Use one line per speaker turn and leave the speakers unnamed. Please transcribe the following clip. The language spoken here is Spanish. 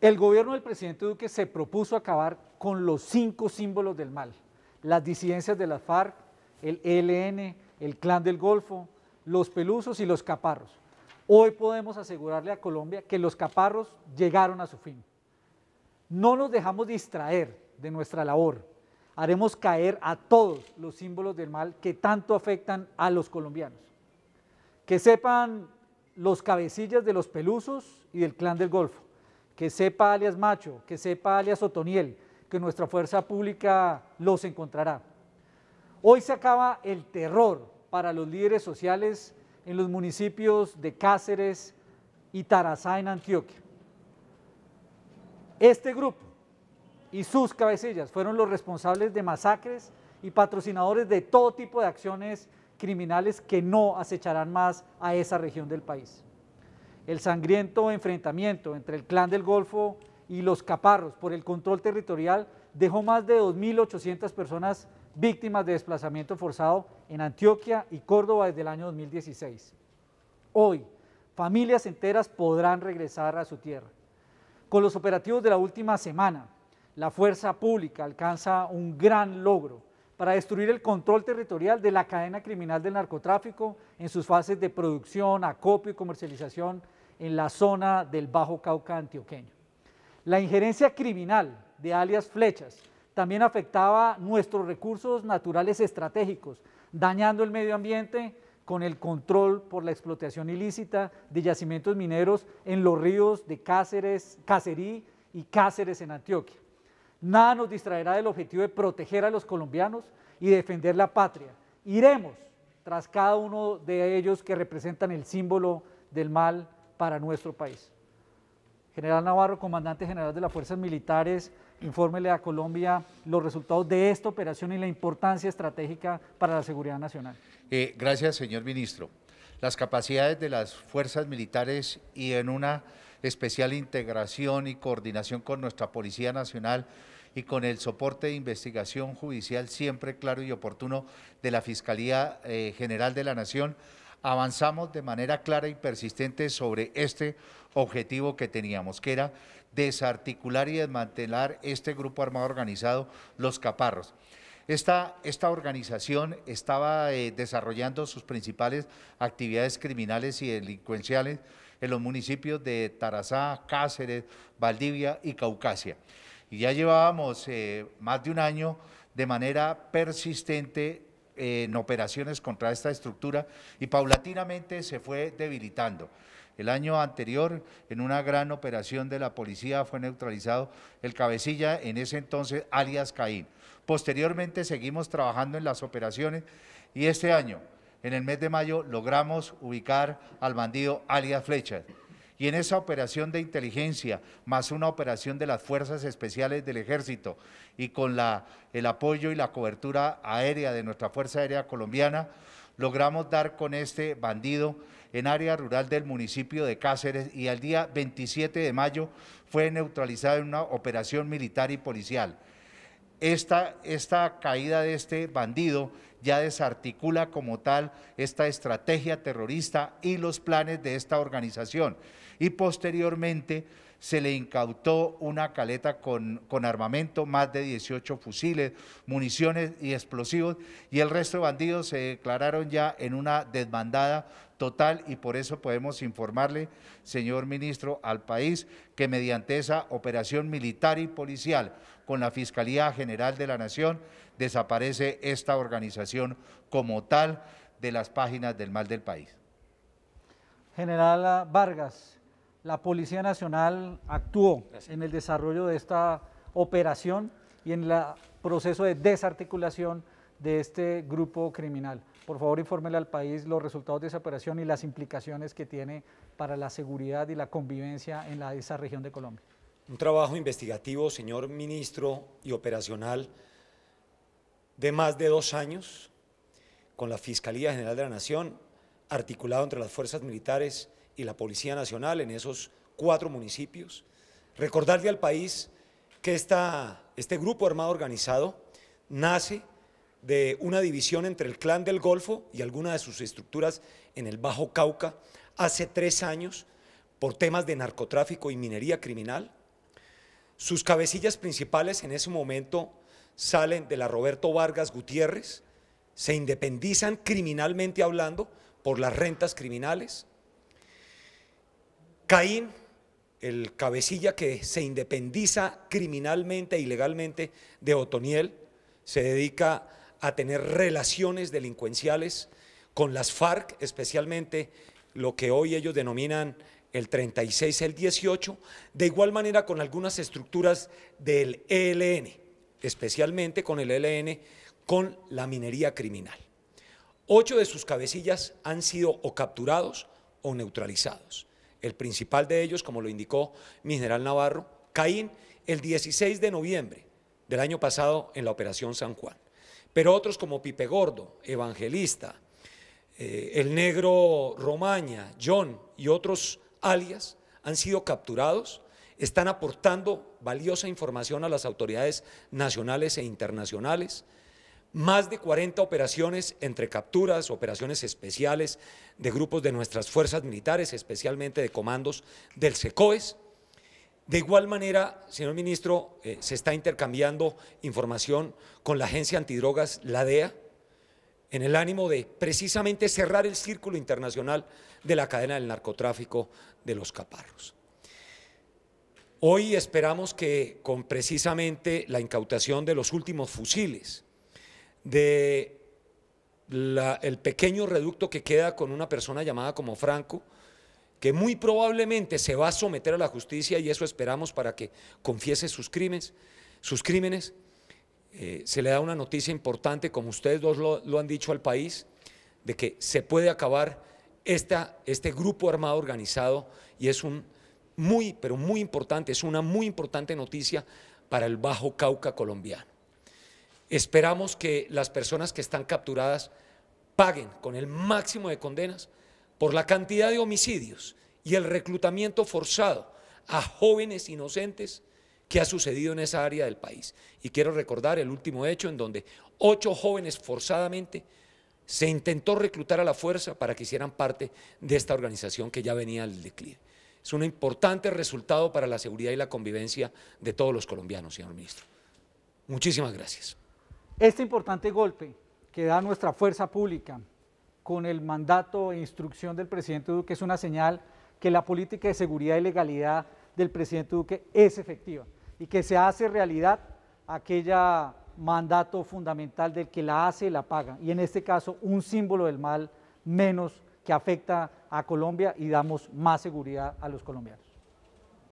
El gobierno del presidente Duque se propuso acabar con los cinco símbolos del mal, las disidencias de la FARC, el ELN, el Clan del Golfo, los Pelusos y los Caparros. Hoy podemos asegurarle a Colombia que los Caparros llegaron a su fin. No nos dejamos distraer de nuestra labor. Haremos caer a todos los símbolos del mal que tanto afectan a los colombianos. Que sepan los cabecillas de los Pelusos y del Clan del Golfo que sepa alias Macho, que sepa alias Otoniel, que nuestra fuerza pública los encontrará. Hoy se acaba el terror para los líderes sociales en los municipios de Cáceres y Tarazá en Antioquia. Este grupo y sus cabecillas fueron los responsables de masacres y patrocinadores de todo tipo de acciones criminales que no acecharán más a esa región del país el sangriento enfrentamiento entre el clan del Golfo y los caparros por el control territorial dejó más de 2.800 personas víctimas de desplazamiento forzado en Antioquia y Córdoba desde el año 2016. Hoy, familias enteras podrán regresar a su tierra. Con los operativos de la última semana, la fuerza pública alcanza un gran logro para destruir el control territorial de la cadena criminal del narcotráfico en sus fases de producción, acopio y comercialización en la zona del Bajo Cauca antioqueño. La injerencia criminal de alias Flechas también afectaba nuestros recursos naturales estratégicos, dañando el medio ambiente con el control por la explotación ilícita de yacimientos mineros en los ríos de Cáceres, Cacerí y Cáceres en Antioquia. Nada nos distraerá del objetivo de proteger a los colombianos y defender la patria. Iremos tras cada uno de ellos que representan el símbolo del mal para nuestro país. General Navarro, comandante general de las Fuerzas Militares, infórmele a Colombia los resultados de esta operación y la importancia estratégica para la seguridad nacional.
Eh, gracias, señor ministro. Las capacidades de las fuerzas militares y en una especial integración y coordinación con nuestra Policía Nacional y con el soporte de investigación judicial siempre claro y oportuno de la Fiscalía eh, General de la Nación, avanzamos de manera clara y persistente sobre este objetivo que teníamos, que era desarticular y desmantelar este grupo armado organizado, los caparros. Esta, esta organización estaba eh, desarrollando sus principales actividades criminales y delincuenciales en los municipios de Tarazá, Cáceres, Valdivia y Caucasia. Y ya llevábamos eh, más de un año de manera persistente eh, en operaciones contra esta estructura y paulatinamente se fue debilitando. El año anterior, en una gran operación de la policía, fue neutralizado el cabecilla, en ese entonces, alias Caín. Posteriormente seguimos trabajando en las operaciones y este año en el mes de mayo logramos ubicar al bandido alias Fletcher Y en esa operación de inteligencia, más una operación de las Fuerzas Especiales del Ejército y con el apoyo y la cobertura aérea de nuestra Fuerza Aérea Colombiana, logramos dar con este bandido en área rural del municipio de Cáceres y al día 27 de mayo fue neutralizado en una operación militar y policial. Esta, esta caída de este bandido ya desarticula como tal esta estrategia terrorista y los planes de esta organización. Y posteriormente se le incautó una caleta con, con armamento, más de 18 fusiles, municiones y explosivos, y el resto de bandidos se declararon ya en una desbandada total y por eso podemos informarle, señor ministro, al país que mediante esa operación militar y policial con la Fiscalía General de la Nación desaparece esta organización como tal de las páginas del mal del país.
General Vargas, la Policía Nacional actuó en el desarrollo de esta operación y en el proceso de desarticulación de este grupo criminal. Por favor, infórmele al país los resultados de esa operación y las implicaciones que tiene para la seguridad y la convivencia en esa región de Colombia.
Un trabajo investigativo, señor ministro, y operacional de más de dos años con la Fiscalía General de la Nación, articulado entre las fuerzas militares, y la Policía Nacional en esos cuatro municipios. Recordarle al país que esta, este grupo armado organizado nace de una división entre el Clan del Golfo y alguna de sus estructuras en el Bajo Cauca hace tres años por temas de narcotráfico y minería criminal. Sus cabecillas principales en ese momento salen de la Roberto Vargas Gutiérrez, se independizan criminalmente hablando por las rentas criminales, Caín, el cabecilla que se independiza criminalmente e ilegalmente de Otoniel, se dedica a tener relaciones delincuenciales con las FARC, especialmente lo que hoy ellos denominan el 36, el 18, de igual manera con algunas estructuras del ELN, especialmente con el ELN, con la minería criminal. Ocho de sus cabecillas han sido o capturados o neutralizados el principal de ellos, como lo indicó mi general Navarro, Caín el 16 de noviembre del año pasado en la Operación San Juan. Pero otros como Pipe Gordo, Evangelista, eh, el negro Romaña, John y otros alias han sido capturados, están aportando valiosa información a las autoridades nacionales e internacionales más de 40 operaciones entre capturas, operaciones especiales de grupos de nuestras fuerzas militares, especialmente de comandos del SECOES. De igual manera, señor ministro, eh, se está intercambiando información con la agencia antidrogas, la DEA, en el ánimo de precisamente cerrar el círculo internacional de la cadena del narcotráfico de los caparros. Hoy esperamos que con precisamente la incautación de los últimos fusiles, de el pequeño reducto que queda con una persona llamada como Franco, que muy probablemente se va a someter a la justicia y eso esperamos para que confiese sus crímenes. Sus crímenes. Eh, se le da una noticia importante, como ustedes dos lo, lo, han dicho al país, de que se puede acabar esta, este grupo armado organizado y es un muy, pero muy importante, es una muy importante noticia para el Bajo Cauca colombiano. Esperamos que las personas que están capturadas paguen con el máximo de condenas por la cantidad de homicidios y el reclutamiento forzado a jóvenes inocentes que ha sucedido en esa área del país. Y quiero recordar el último hecho en donde ocho jóvenes forzadamente se intentó reclutar a la fuerza para que hicieran parte de esta organización que ya venía al declive. Es un importante resultado para la seguridad y la convivencia de todos los colombianos, señor ministro. Muchísimas gracias.
Este importante golpe que da nuestra fuerza pública con el mandato e instrucción del presidente Duque es una señal que la política de seguridad y legalidad del presidente Duque es efectiva y que se hace realidad aquella mandato fundamental del que la hace y la paga. Y en este caso, un símbolo del mal menos que afecta a Colombia y damos más seguridad a los colombianos.